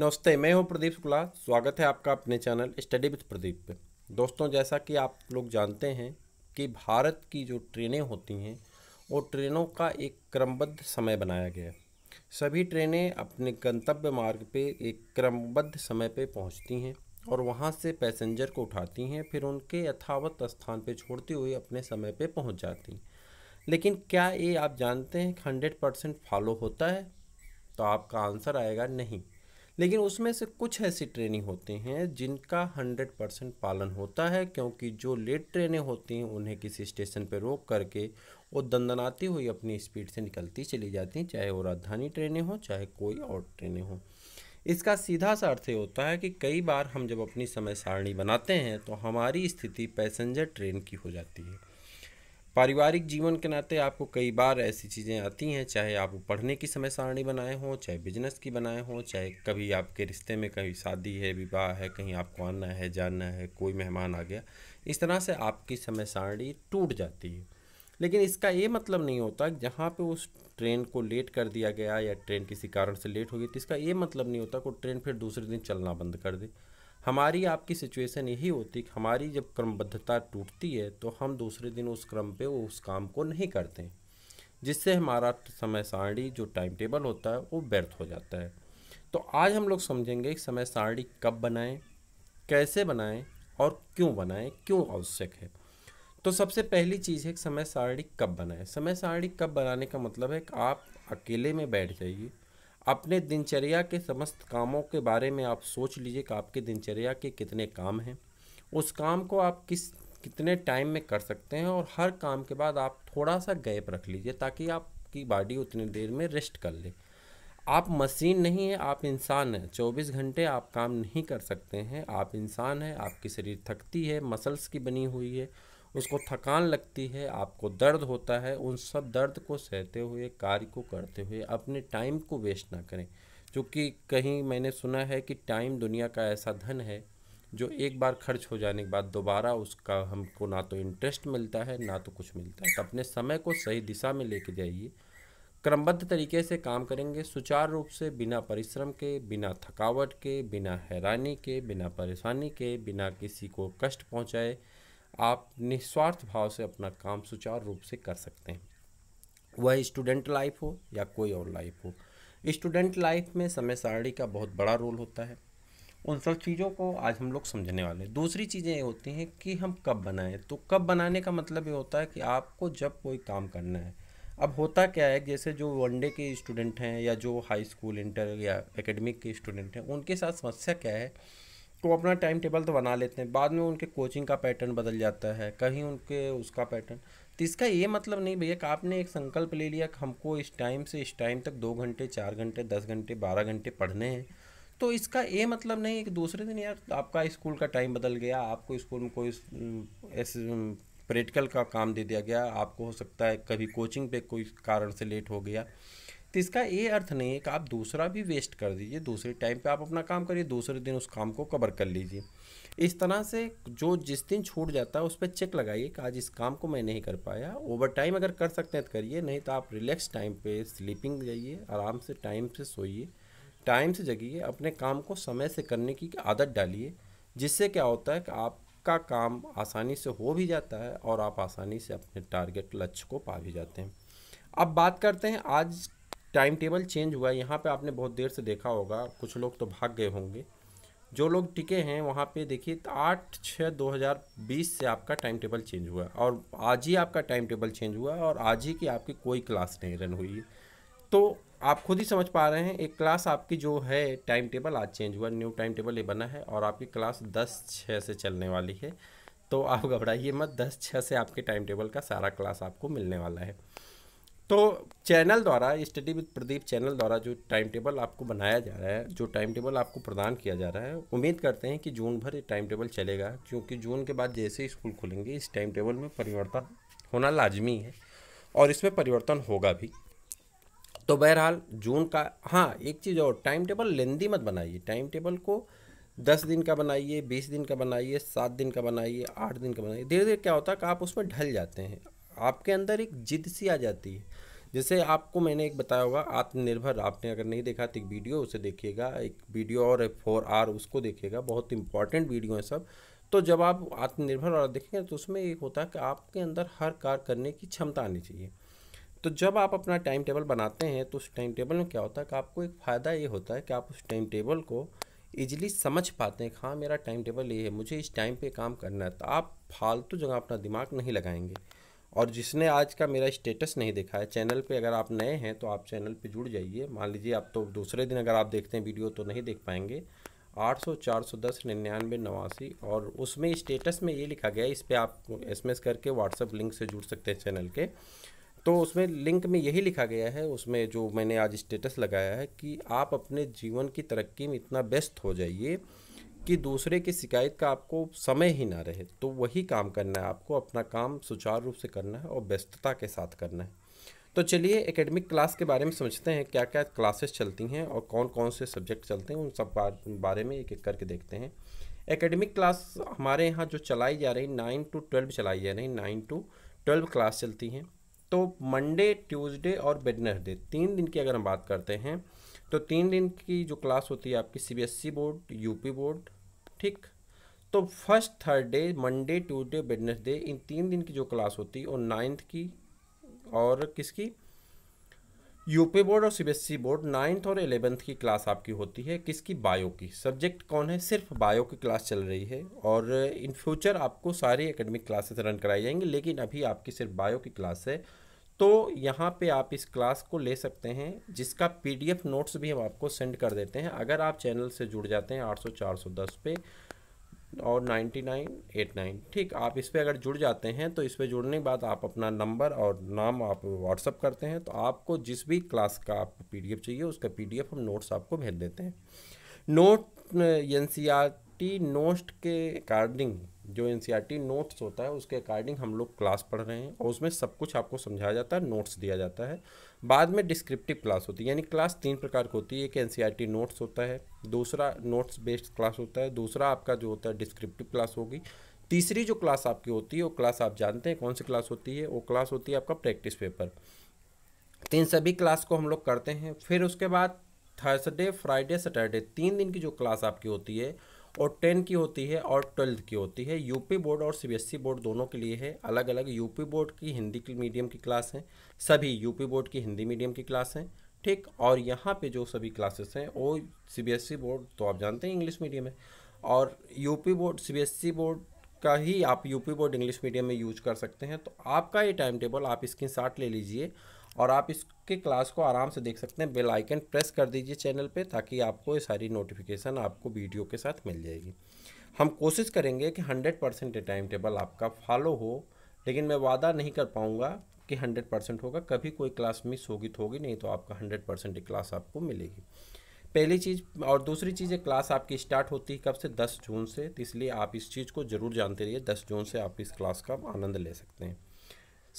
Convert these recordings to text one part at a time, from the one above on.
नमस्ते मैं हूं प्रदीप शुक्ला स्वागत है आपका अपने चैनल स्टडी विथ प्रदीप पे दोस्तों जैसा कि आप लोग जानते हैं कि भारत की जो ट्रेनें होती हैं वो ट्रेनों का एक क्रमबद्ध समय बनाया गया है सभी ट्रेनें अपने गंतव्य मार्ग पे एक क्रमबद्ध समय पे पहुंचती हैं और वहाँ से पैसेंजर को उठाती हैं फिर उनके यथावत स्थान पर छोड़ती हुई अपने समय पर पहुँच जाती हैं लेकिन क्या ये आप जानते हैं हंड्रेड परसेंट फॉलो होता है तो आपका आंसर आएगा नहीं लेकिन उसमें से कुछ ऐसी ट्रेनिंग होती हैं जिनका 100 परसेंट पालन होता है क्योंकि जो लेट ट्रेनें होती हैं उन्हें किसी स्टेशन पर रोक करके वो दंदनाती हुई अपनी स्पीड से निकलती चली जाती हैं चाहे वो राजधानी ट्रेनें हों चाहे कोई और ट्रेनें हों इसका सीधा सा अर्थ ये होता है कि कई बार हम जब अपनी समय सारणी बनाते हैं तो हमारी स्थिति पैसेंजर ट्रेन की हो जाती है पारिवारिक जीवन के नाते आपको कई बार ऐसी चीज़ें आती हैं चाहे आप पढ़ने की समय सारणी बनाए हों चाहे बिजनेस की बनाए हों चाहे कभी आपके रिश्ते में कहीं शादी है विवाह है कहीं आपको आना है जाना है कोई मेहमान आ गया इस तरह से आपकी समय सारणी टूट जाती है लेकिन इसका ये मतलब नहीं होता कि जहाँ पे उस ट्रेन को लेट कर दिया गया या ट्रेन किसी कारण से लेट हो गई तो इसका ये मतलब नहीं होता कि ट्रेन फिर दूसरे दिन चलना बंद कर दे हमारी आपकी सिचुएशन यही होती कि हमारी जब क्रमबद्धता टूटती है तो हम दूसरे दिन उस क्रम पे उस काम को नहीं करते जिससे हमारा समय सारणी जो टाइम टेबल होता है वो व्यर्थ हो जाता है तो आज हम लोग समझेंगे कि समय सारणी कब बनाएं कैसे बनाएं और क्यों बनाएं क्यों आवश्यक है तो सबसे पहली चीज़ है कि समय सारणी कब बनाएं समय सारणी कब बनाने का मतलब है कि आप अकेले में बैठ जाइए अपने दिनचर्या के समस्त कामों के बारे में आप सोच लीजिए कि आपके दिनचर्या के कितने काम हैं उस काम को आप किस कितने टाइम में कर सकते हैं और हर काम के बाद आप थोड़ा सा गैप रख लीजिए ताकि आपकी बॉडी उतनी देर में रेस्ट कर ले आप मशीन नहीं है आप इंसान हैं चौबीस घंटे आप काम नहीं कर सकते हैं आप इंसान हैं आपकी शरीर थकती है मसल्स की बनी हुई है उसको थकान लगती है आपको दर्द होता है उन सब दर्द को सहते हुए कार्य को करते हुए अपने टाइम को वेस्ट ना करें क्योंकि कहीं मैंने सुना है कि टाइम दुनिया का ऐसा धन है जो एक बार खर्च हो जाने के बाद दोबारा उसका हमको ना तो इंटरेस्ट मिलता है ना तो कुछ मिलता है तो अपने समय को सही दिशा में लेके जाइए क्रमबद्ध तरीके से काम करेंगे सुचारू रूप से बिना परिश्रम के बिना थकावट के बिना हैरानी के बिना परेशानी के बिना किसी को कष्ट पहुँचाए आप निस्वार्थ भाव से अपना काम सुचारू रूप से कर सकते हैं वह स्टूडेंट लाइफ हो या कोई और लाइफ हो स्टूडेंट लाइफ में समय सारणी का बहुत बड़ा रोल होता है उन सब चीज़ों को आज हम लोग समझने वाले हैं दूसरी चीज़ें ये होती हैं कि हम कब बनाएं तो कब बनाने का मतलब ये होता है कि आपको जब कोई काम करना है अब होता क्या है जैसे जो वनडे के स्टूडेंट हैं या जो हाई स्कूल इंटर या एकेडमिक के स्टूडेंट हैं उनके साथ समस्या क्या है तो अपना टाइम टेबल तो बना लेते हैं बाद में उनके कोचिंग का पैटर्न बदल जाता है कहीं उनके उसका पैटर्न तो इसका ये मतलब नहीं भैया कि आपने एक संकल्प ले लिया कि हमको इस टाइम से इस टाइम तक दो घंटे चार घंटे दस घंटे बारह घंटे पढ़ने हैं तो इसका ये मतलब नहीं है कि दूसरे दिन यार आपका स्कूल का टाइम बदल गया आपको स्कूल में कोई ऐसे प्रैक्टिकल का काम दे दिया गया आपको हो सकता है कभी कोचिंग पे कोई कारण से लेट हो गया तो इसका ये अर्थ नहीं है कि आप दूसरा भी वेस्ट कर दीजिए दूसरे टाइम पे आप अपना काम करिए दूसरे दिन उस काम को कवर कर लीजिए इस तरह से जो जिस दिन छूट जाता है उस पर चेक लगाइए कि आज इस काम को मैं नहीं कर पाया ओवर टाइम अगर कर सकते हैं तो करिए नहीं तो आप रिलैक्स टाइम पे स्लीपिंग जाइए आराम से टाइम से सोइए टाइम से जगिए अपने काम को समय से करने की आदत डालिए जिससे क्या होता है कि आपका काम आसानी से हो भी जाता है और आप आसानी से अपने टारगेट लक्ष्य को पा भी जाते हैं अब बात करते हैं आज टाइम टेबल चेंज हुआ यहाँ पे आपने बहुत देर से देखा होगा कुछ लोग तो भाग गए होंगे जो लोग टिके हैं वहाँ पे देखिए तो आठ छः दो हज़ार बीस से आपका टाइम टेबल चेंज हुआ और आज ही आपका टाइम टेबल चेंज हुआ और आज ही की आपकी कोई क्लास नहीं रन हुई तो आप खुद ही समझ पा रहे हैं एक क्लास आपकी जो है टाइम टेबल आज चेंज हुआ न्यू टाइम टेबल ये बना है और आपकी क्लास दस छः से चलने वाली है तो आप घबराइए मत दस छः से आपके टाइम टेबल का सारा क्लास आपको मिलने वाला है तो चैनल द्वारा स्टडी विद प्रदीप चैनल द्वारा जो टाइम टेबल आपको बनाया जा रहा है जो टाइम टेबल आपको प्रदान किया जा रहा है उम्मीद करते हैं कि जून भर ये टाइम टेबल चलेगा क्योंकि जून के बाद जैसे ही स्कूल खुलेंगे इस टाइम टेबल में परिवर्तन होना लाजमी है और इसमें परिवर्तन होगा भी तो बहरहाल जून का हाँ एक चीज़ और टाइम टेबल लेंदी मत बनाइए टाइम टेबल को दस दिन का बनाइए बीस दिन का बनाइए सात दिन का बनाइए आठ दिन का बनाइए धीरे धीरे क्या होता है कि आप उसमें ढल जाते हैं आपके अंदर एक जिद सी आ जाती है जैसे आपको मैंने एक बताया होगा आत्मनिर्भर आपने अगर नहीं देखा तो एक वीडियो उसे देखिएगा एक वीडियो और फोर आर उसको देखिएगा बहुत इंपॉर्टेंट वीडियो है सब तो जब आप आत्मनिर्भर और देखेंगे तो उसमें एक होता है कि आपके अंदर हर कार्य करने की क्षमता आनी चाहिए तो जब आप अपना टाइम टेबल बनाते हैं तो उस टाइम टेबल में क्या होता है कि आपको एक फ़ायदा ये होता है कि आप उस टाइम टेबल को ईजिली समझ पाते हैं हाँ मेरा टाइम टेबल ये है मुझे इस टाइम पे काम करना है तो आप फालतू जगह अपना दिमाग नहीं लगाएंगे और जिसने आज का मेरा स्टेटस नहीं देखा है चैनल पे अगर आप नए हैं तो आप चैनल पे जुड़ जाइए मान लीजिए आप तो दूसरे दिन अगर आप देखते हैं वीडियो तो नहीं देख पाएंगे आठ सौ चार सौ दस निन्यानवे नवासी और उसमें स्टेटस में ये लिखा गया है इस पर आप एस करके व्हाट्सअप लिंक से जुड़ सकते हैं चैनल के तो उसमें लिंक में यही लिखा गया है उसमें जो मैंने आज स्टेटस लगाया है कि आप अपने जीवन की तरक्की में इतना व्यस्त हो जाइए कि दूसरे की शिकायत का आपको समय ही ना रहे तो वही काम करना है आपको अपना काम सुचारू रूप से करना है और व्यस्तता के साथ करना है तो चलिए एकेडमिक क्लास के बारे में समझते हैं क्या क्या क्लासेस चलती हैं और कौन कौन से सब्जेक्ट चलते हैं उन सब बारे में एक एक करके देखते हैं एकेडमिक क्लास हमारे यहाँ जो चलाई जा रही नाइन टू ट्वेल्व चलाई जा रही नाइन टू ट्वेल्व क्लास चलती हैं तो मंडे ट्यूसडे और वेडनेसडे तीन दिन की अगर हम बात करते हैं तो तीन दिन की जो क्लास होती है आपकी सीबीएसई बोर्ड यूपी बोर्ड ठीक तो first third day Monday Tuesday Wednesday इन तीन दिन की जो क्लास होती है वो नाइन्थ की और किसकी यूपी बोर्ड और सीबीएसई बोर्ड नाइन्थ और एलेवेंथ की क्लास आपकी होती है किसकी बायो की सब्जेक्ट कौन है सिर्फ बायो की क्लास चल रही है और इन फ्यूचर आपको सारी एकेडमिक क्लासेस रन कराई जाएंगी लेकिन अभी आपकी सिर्फ बायो की क्लास है तो यहाँ पे आप इस क्लास को ले सकते हैं जिसका पीडीएफ नोट्स भी हम आपको सेंड कर देते हैं अगर आप चैनल से जुड़ जाते हैं आठ सौ चार सौ दस पे और नाइन्टी नाइन एट नाइन ठीक आप इस पर अगर जुड़ जाते हैं तो इस पर जुड़ने के बाद आप अपना नंबर और नाम आप व्हाट्सअप करते हैं तो आपको जिस भी क्लास का आपको पी चाहिए उसका पी हम नोट्स आपको भेज देते हैं note N C R T note के अकॉर्डिंग जो एन नोट्स e होता है उसके अकॉर्डिंग हम लोग क्लास पढ़ रहे हैं और उसमें सब कुछ आपको समझाया जाता है नोट्स दिया जाता है बाद में डिस्क्रिप्टिव क्लास होती है यानी क्लास तीन प्रकार की होती है एक एन नोट्स e होता है दूसरा नोट्स बेस्ड क्लास होता है दूसरा आपका जो होता है डिस्क्रिप्टिव क्लास होगी तीसरी जो क्लास आपकी होती है वो क्लास आप जानते हैं कौन सी क्लास होती है वो क्लास होती है आपका प्रैक्टिस पेपर तीन सभी क्लास को हम लोग करते हैं फिर उसके बाद थर्सडे फ्राइडे सैटरडे तीन दिन की जो क्लास आपकी होती है और टेन की होती है और ट्वेल्थ की होती है यूपी बोर्ड और सीबीएसई बोर्ड दोनों के लिए है अलग अलग यूपी बोर्ड की हिंदी मीडियम की क्लास हैं सभी यूपी बोर्ड की हिंदी मीडियम की क्लास हैं ठीक और यहाँ पे जो सभी क्लासेस हैं वो सीबीएसई बोर्ड तो आप जानते हैं इंग्लिश मीडियम है और यूपी बोर्ड सीबीएसई बोर्ड का ही आप यूपी बोर्ड इंग्लिश मीडियम में यूज कर सकते हैं तो आपका ये टाइम टेबल आप स्क्रीन ले लीजिए और आप इसके क्लास को आराम से देख सकते हैं बेल आइकन प्रेस कर दीजिए चैनल पे ताकि आपको ये सारी नोटिफिकेशन आपको वीडियो के साथ मिल जाएगी हम कोशिश करेंगे कि हंड्रेड परसेंट ये टाइम टेबल आपका फॉलो हो लेकिन मैं वादा नहीं कर पाऊँगा कि हंड्रेड परसेंट होगा कभी कोई क्लास मिस होगी तो होगी नहीं तो आपका हंड्रेड परसेंट क्लास आपको मिलेगी पहली चीज़ और दूसरी चीज़ है क्लास आपकी स्टार्ट होती है कब से दस जून से तो इसलिए आप इस चीज़ को ज़रूर जानते रहिए दस जून से आप इस क्लास का आनंद ले सकते हैं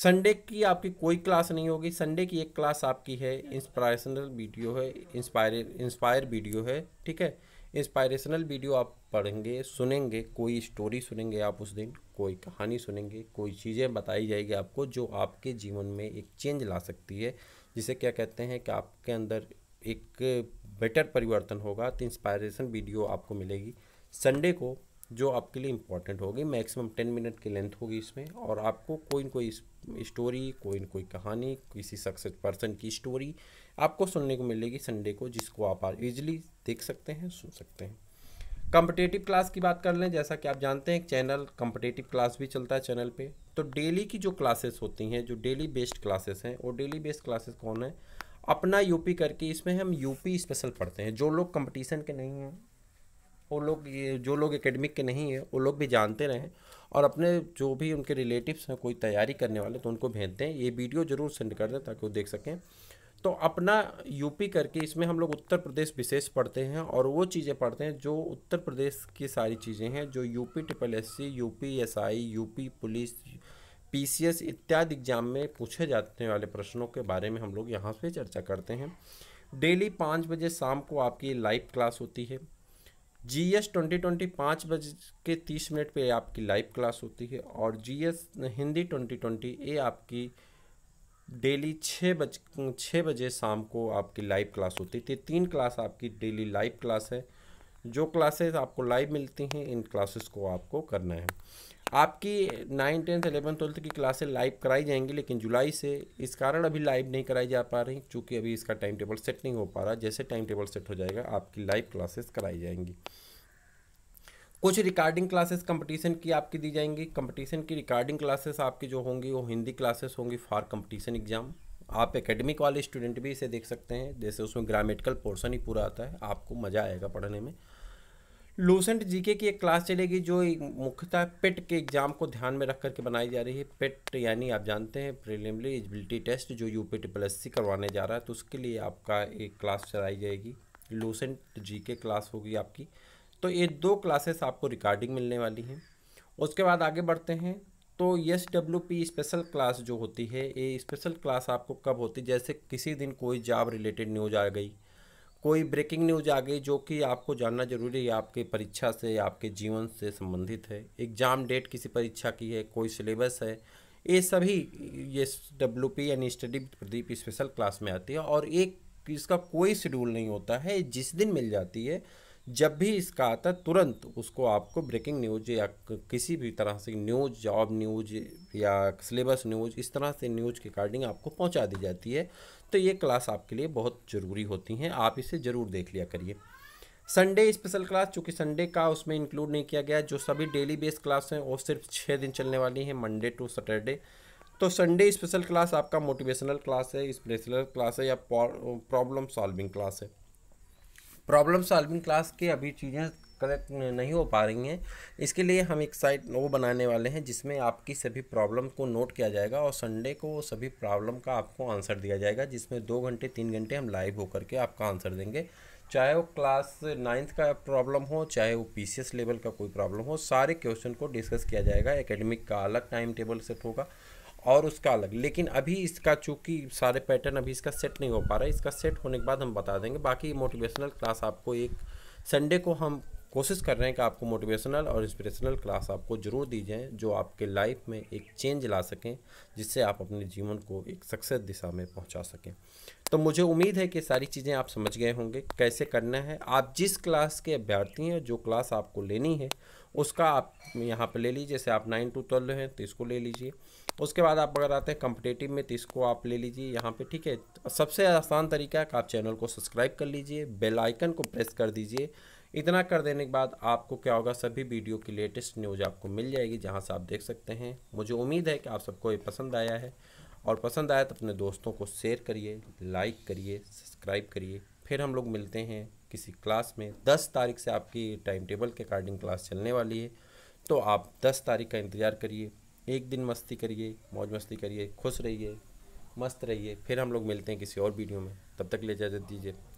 संडे की आपकी कोई क्लास नहीं होगी संडे की एक क्लास आपकी है इंस्पायरेशनल वीडियो है इंस्पायर इंस्पायर वीडियो है ठीक है इंस्पायरेशनल वीडियो आप पढ़ेंगे सुनेंगे कोई स्टोरी सुनेंगे आप उस दिन कोई कहानी सुनेंगे कोई चीज़ें बताई जाएगी आपको जो आपके जीवन में एक चेंज ला सकती है जिसे क्या कहते हैं कि आपके अंदर एक बेटर परिवर्तन होगा तो इंस्पायरेशन वीडियो आपको मिलेगी संडे को जो आपके लिए इम्पॉर्टेंट होगी मैक्सिमम टेन मिनट की लेंथ होगी इसमें और आपको कोई न कोई स्टोरी कोई न कोई कहानी किसी सक्सेस पर्सन की स्टोरी आपको सुनने को मिलेगी संडे को जिसको आप इजिली देख सकते हैं सुन सकते हैं कम्पटेटिव क्लास की बात कर लें जैसा कि आप जानते हैं एक चैनल कम्पटेटिव क्लास भी चलता है चैनल पे तो डेली की जो क्लासेस होती हैं जो डेली बेस्ड क्लासेस हैं और डेली बेस्ड क्लासेस कौन है अपना यूपी करके इसमें हम यूपी स्पेशल पढ़ते हैं जो लोग कंपटीशन के नहीं हैं वो लोग ये जो लोग एकेडमिक के नहीं हैं वो लोग भी जानते रहें और अपने जो भी उनके रिलेटिव्स हैं कोई तैयारी करने वाले तो उनको भेज दें ये वीडियो ज़रूर सेंड कर दें ताकि वो देख सकें तो अपना यूपी करके इसमें हम लोग उत्तर प्रदेश विशेष पढ़ते हैं और वो चीज़ें पढ़ते हैं जो उत्तर प्रदेश की सारी चीज़ें हैं जो UP triple S C UP S I UP police P इत्यादि एग्जाम में पूछे जाते वाले प्रश्नों के बारे में हम लोग यहाँ से चर्चा करते हैं डेली पाँच बजे शाम को आपकी लाइव क्लास होती है जी एस ट्वेंटी ट्वेंटी पाँच बज के तीस मिनट पे आपकी लाइव क्लास होती है और G S Hindi twenty twenty ये आपकी डेली छः बज छः बजे शाम को आपकी लाइव क्लास होती है तीन क्लास आपकी डेली लाइव क्लास है जो क्लासेस आपको लाइव मिलती हैं इन क्लासेस को आपको करना है आपकी नाइन टेंथ एलेवन ट्वेल्थ की क्लासेस लाइव कराई जाएंगी लेकिन जुलाई से इस कारण अभी लाइव नहीं कराई जा पा रही क्योंकि अभी इसका टाइम टेबल सेट नहीं हो पा रहा जैसे टाइम टेबल सेट हो जाएगा आपकी लाइव क्लासेस कराई जाएंगी कुछ रिकॉर्डिंग क्लासेस कंपटीशन की आपकी दी जाएंगी कंपटीशन की रिकॉर्डिंग क्लासेस आपकी जो होंगी वो हिंदी क्लासेस होंगी फॉर कंपटीशन एग्जाम आप एकेडमिक वाले स्टूडेंट भी इसे देख सकते हैं जैसे उसमें ग्रामेटिकल पोर्शन ही पूरा आता है आपको मज़ा आएगा पढ़ने में लूसेंट जीके की एक क्लास चलेगी जो मुख्यतः पेट के एग्ज़ाम को ध्यान में रख करके बनाई जा रही है पेट यानी आप जानते हैं प्रिलिमिनरी एजिबिलिटी टेस्ट जो यू पी प्लस सी करवाने जा रहा है तो उसके लिए आपका एक क्लास चलाई जाएगी लूसेंट जी के क्लास होगी आपकी तो ये दो क्लासेस आपको रिकॉर्डिंग मिलने वाली हैं उसके बाद आगे बढ़ते हैं तो S W P special class जो होती है ये स्पेशल क्लास आपको कब होती है जैसे किसी दिन कोई जॉब रिलेटेड न्यूज आ गई कोई ब्रेकिंग न्यूज आ गई जो कि आपको जानना जरूरी है आपके परीक्षा से आपके जीवन से संबंधित है एग्ज़ाम डेट किसी परीक्षा की है कोई सिलेबस है ये सभी ये डब्ल्यू पी यानी स्टडी प्रदीप स्पेशल क्लास में आती है और एक इसका कोई शेड्यूल नहीं होता है जिस दिन मिल जाती है जब भी इसका आता है तुरंत उसको आपको ब्रेकिंग न्यूज या किसी भी तरह से न्यूज जॉब न्यूज या सिलेबस न्यूज इस तरह से न्यूज के अकॉर्डिंग आपको पहुंचा दी जाती है तो ये क्लास आपके लिए बहुत ज़रूरी होती हैं आप इसे ज़रूर देख लिया करिए संडे स्पेशल क्लास चूँकि संडे का उसमें इंक्लूड नहीं किया गया जो सभी डेली बेस क्लास हैं वो सिर्फ छः दिन चलने वाली हैं मंडे टू सैटरडे तो संडे स्पेशल क्लास आपका मोटिवेशनल क्लास है स्पेशल क्लास है या प्रॉब्लम सॉल्विंग क्लास है प्रॉब्लम सॉल्विंग क्लास के अभी चीज़ें कलेक्ट नहीं हो पा रही हैं इसके लिए हम एक साइट वो बनाने वाले हैं जिसमें आपकी सभी प्रॉब्लम को नोट किया जाएगा और संडे को सभी प्रॉब्लम का आपको आंसर दिया जाएगा जिसमें दो घंटे तीन घंटे हम लाइव होकर के आपका आंसर देंगे चाहे वो क्लास नाइन्थ का प्रॉब्लम हो चाहे वो पी लेवल का कोई प्रॉब्लम हो सारे क्वेश्चन को डिस्कस किया जाएगा एकेडमिक का अलग टाइम टेबल सेट होगा और उसका अलग लेकिन अभी इसका चूंकि सारे पैटर्न अभी इसका सेट नहीं हो पा रहा है इसका सेट होने के बाद हम बता देंगे बाकी मोटिवेशनल क्लास आपको एक संडे को हम कोशिश कर रहे हैं कि आपको मोटिवेशनल और इंस्पिरेशनल क्लास आपको ज़रूर दी जाए जो आपके लाइफ में एक चेंज ला सकें जिससे आप अपने जीवन को एक सक्सेस दिशा में पहुंचा सकें तो मुझे उम्मीद है कि सारी चीज़ें आप समझ गए होंगे कैसे करना है आप जिस क्लास के अभ्यर्थी हैं जो क्लास आपको लेनी है उसका आप यहाँ पर ले लीजिए जैसे आप नाइन टू ट्वेल्व हैं तो इसको ले लीजिए उसके बाद आप अगर आते हैं कंपटेटिव में तो इसको आप ले लीजिए यहाँ पे ठीक है सबसे आसान तरीका है कि आप चैनल को सब्सक्राइब कर लीजिए बेल आइकन को प्रेस कर दीजिए इतना कर देने के बाद आपको क्या होगा सभी वीडियो की लेटेस्ट न्यूज़ आपको मिल जाएगी जहाँ से आप देख सकते हैं मुझे उम्मीद है कि आप सबको ये पसंद आया है और पसंद आया तो अपने दोस्तों को शेयर करिए लाइक करिए सब्सक्राइब करिए फिर हम लोग मिलते हैं किसी क्लास में दस तारीख से आपकी टाइम टेबल के अकॉर्डिंग क्लास चलने वाली है तो आप दस तारीख का इंतज़ार करिए एक दिन मस्ती करिए मौज मस्ती करिए खुश रहिए मस्त रहिए फिर हम लोग मिलते हैं किसी और वीडियो में तब तक ले इजाज़त दीजिए